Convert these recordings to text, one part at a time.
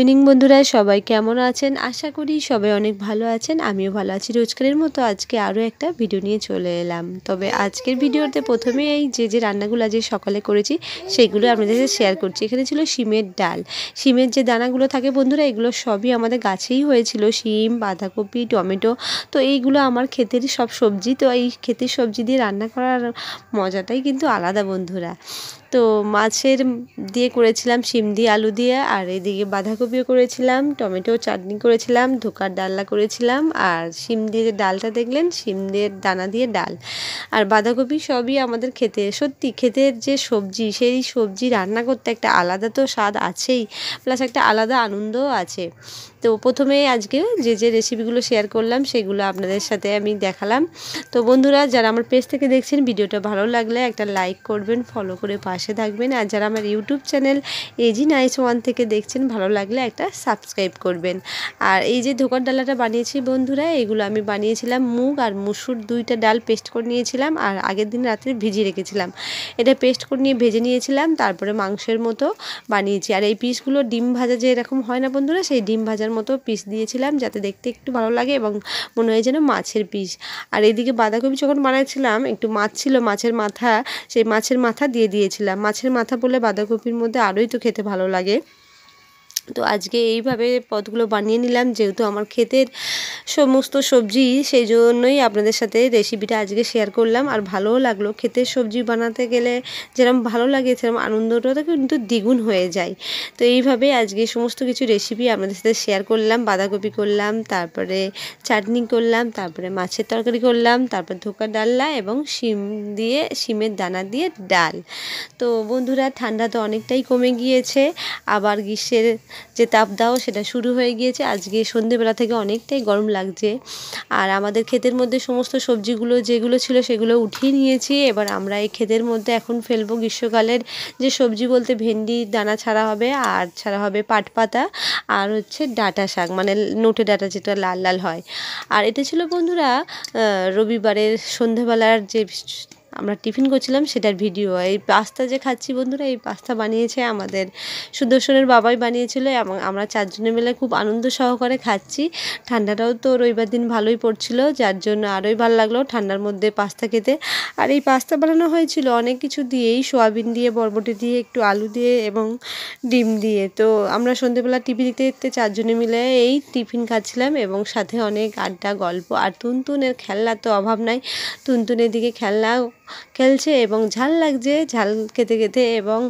meaning বন্ধুরা সবাই কেমন আছেন আশা করি সবাই অনেক ভালো আছেন আমিও ভালো আছি রোজকারের মতো আজকে আরও একটা ভিডিও নিয়ে চলে এলাম তবে আজকের ভিডিওতে প্রথমে এই যে যে রান্নাগুলো আজ সকালে করেছি সেইগুলো আপনাদের সাথে শেয়ার করছি এখানে ছিল শিমের ডাল শিমের যে দানাগুলো থাকে বন্ধুরা এগুলো সবই আমাদের গাছেই হয়েছিল শিম বাঁধাকপি টমেটো তো এইগুলো আমার ক্ষেতের সব সবজি তো এই ক্ষেতের সবজি দিয়ে রান্না করার মজাটাই কিন্তু আলাদা বন্ধুরা তো মাছের দিয়ে করেছিলাম শিম দিয়ে আলু দিয়ে আর এদিকে বাঁধাকপিও করেছিলাম টমেটো চাটনি করেছিলাম ধোকার ডাল্লা করেছিলাম আর শিম দিয়ে যে ডালটা দেখলেন শিম দিয়ে দানা দিয়ে ডাল আর বাঁধাকপি সবই আমাদের খেতে সত্যি ক্ষেতের যে সবজি সেই সবজি রান্না করতে একটা আলাদা তো স্বাদ আছেই প্লাস একটা আলাদা আনন্দও আছে তো প্রথমে আজকে যে যে রেসিপিগুলো শেয়ার করলাম সেগুলো আপনাদের সাথে আমি দেখালাম তো বন্ধুরা যারা আমার পেজ থেকে দেখছেন ভিডিওটা ভালো লাগলে একটা লাইক করবেন ফলো করে পাশে থাকবেন আর যারা আমার YouTube channel AG nice one থেকে দেখছেন ভালো লাগলে একটা সাবস্ক্রাইব করবেন আর এই যে ধোকার ডালাটা বানিয়েছি বন্ধুরা এগুলো আমি বানিয়েছিলাম মুগ আর মুসুর দুইটা ডাল পেস্ট করে নিয়েছিলাম আর আগের দিন রাত্রে ভিজিয়ে রেখেছিলাম এটা পেস্ট করে নিয়ে ভেজে নিয়েছিলাম তারপরে মাংসের মতো বানিয়েছি আর এই পিসগুলো ডিম ভাজা যে এরকম হয় না বন্ধুরা সেই ডিম ভাজার মতো পিস দিয়েছিলাম যাতে দেখতে একটু ভালো লাগে এবং মনে হয় যেন মাছের পিস আর এদিকে বাঁধাকপি যখন বানাচ্ছিলাম একটু মাছ ছিল মাছের মাথা সেই মাছের মাথা দিয়ে দিয়েছিলাম মাছের মাথা বলে বাঁধাকপির মধ্যে আরোই তো খেতে ভালো লাগে তো আজকে এইভাবে পদগুলো বানিয়ে নিলাম যেহেতু আমার ক্ষেতের সমস্ত সবজি সেই জন্যই আপনাদের সাথে রেসিপিটা আজকে শেয়ার করলাম আর ভালোও লাগলো ক্ষেতের সবজি বানাতে গেলে যেরকম ভালো লাগে সেরকম আনন্দটা কিন্তু দ্বিগুণ হয়ে যায় তো এইভাবে আজকে সমস্ত কিছু রেসিপি আপনাদের সাথে শেয়ার করলাম বাঁধাকপি করলাম তারপরে চাটনি করলাম তারপরে মাছের তরকারি করলাম তারপর ধোকা ডাল্লা এবং শিম দিয়ে শিমের দানা দিয়ে ডাল তো বন্ধুরা ঠান্ডা তো অনেকটাই কমে গিয়েছে আবার গ্রীষ্মের যে তাপদাহ সেটা শুরু হয়ে গিয়েছে আজকে সন্ধেবেলা থেকে অনেকটাই গরম লাগছে আর আমাদের ক্ষেতের মধ্যে সমস্ত সবজিগুলো যেগুলো ছিল সেগুলো উঠিয়ে নিয়েছি এবার আমরা এই ক্ষেতের মধ্যে এখন ফেলবো গ্রীষ্মকালের যে সবজি বলতে ভেন্ডি দানা ছাড়া হবে আর ছাড়া হবে পাট পাতা আর হচ্ছে ডাটা শাক মানে নোটে ডাটা যেটা লাল লাল হয় আর এটা ছিল বন্ধুরা রবিবারের সন্ধেবেলার যে আমরা টিফিন করছিলাম সেটার ভিডিও এই পাস্তা যে খাচ্ছি বন্ধুরা এই পাস্তা বানিয়েছে আমাদের সুদর্শনের বাবাই বানিয়েছিল এবং আমরা চারজনে মিলে খুব আনন্দ সহকারে খাচ্ছি ঠান্ডাটাও তো রবিবার দিন ভালোই পড়ছিল যার জন্য আরোই ভালো লাগলো ঠান্ডার মধ্যে পাস্তা খেতে আর এই পাস্তা বানানো হয়েছিল অনেক কিছু দিয়েই সোয়াবিন দিয়ে বরবটি দিয়ে একটু আলু দিয়ে এবং ডিম দিয়ে তো আমরা সন্ধেবেলা টিভি দিতে দেখতে চারজনে মিলে এই টিফিন খাচ্ছিলাম এবং সাথে অনেক আড্ডা গল্প আর তুনতুনের খেলনা তো অভাব নাই তুনতুনের দিকে খেলনা খেলছে এবং ঝাল লাগছে ঝাল খেতে খেতে এবং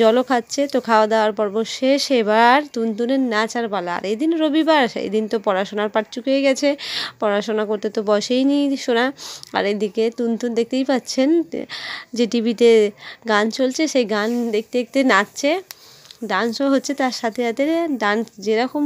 জলও খাচ্ছে তো খাওয়া দাওয়ার পর্ব শেষ এবার তুনতুনের নাচ আর পালা আর এদিন রবিবার এদিন তো পড়াশোনার পাট চুকিয়ে গেছে পড়াশোনা করতে তো বসেই নি শোনা আর এদিকে তুনতুন দেখতেই পাচ্ছেন যে টিভিতে গান চলছে সেই গান দেখতে দেখতে নাচছে ডান্সও হচ্ছে তার সাথে সাথে ডান্স যেরকম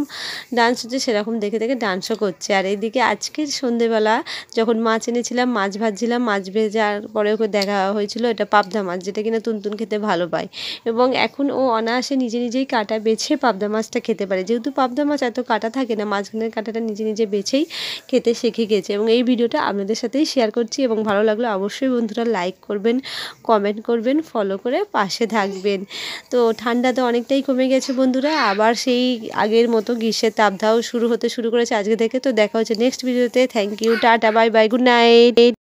ডান্স হচ্ছে সেরকম দেখে দেখে ডান্সও করছে আর এইদিকে আজকের সন্ধেবেলা যখন মাছ এনেছিলাম মাছ ভাজছিলাম মাছ ভেজার পরে ওকে দেখা হয়েছিল এটা পাবদা মাছ যেটা কিনা তুনতুন খেতে ভালো পায় এবং এখন ও অনায়াসে নিজে নিজেই কাটা বেছে পাবদা মাছটা খেতে পারে যেহেতু পাবদা মাছ এত কাটা থাকে না মাঝখানের কাটাটা নিজে নিজে বেছেই খেতে শিখে গেছে এবং এই ভিডিওটা আপনাদের সাথেই শেয়ার করছি এবং ভালো লাগলে অবশ্যই বন্ধুরা লাইক করবেন কমেন্ট করবেন ফলো করে পাশে থাকবেন তো ঠান্ডা তো অনেক অনেকটাই কমে গেছে বন্ধুরা আবার সেই আগের মতো গ্রীষ্মের তাপধাও শুরু হতে শুরু করেছে আজকে থেকে তো দেখা হচ্ছে নেক্সট ভিডিওতে thank you tata bye bye good night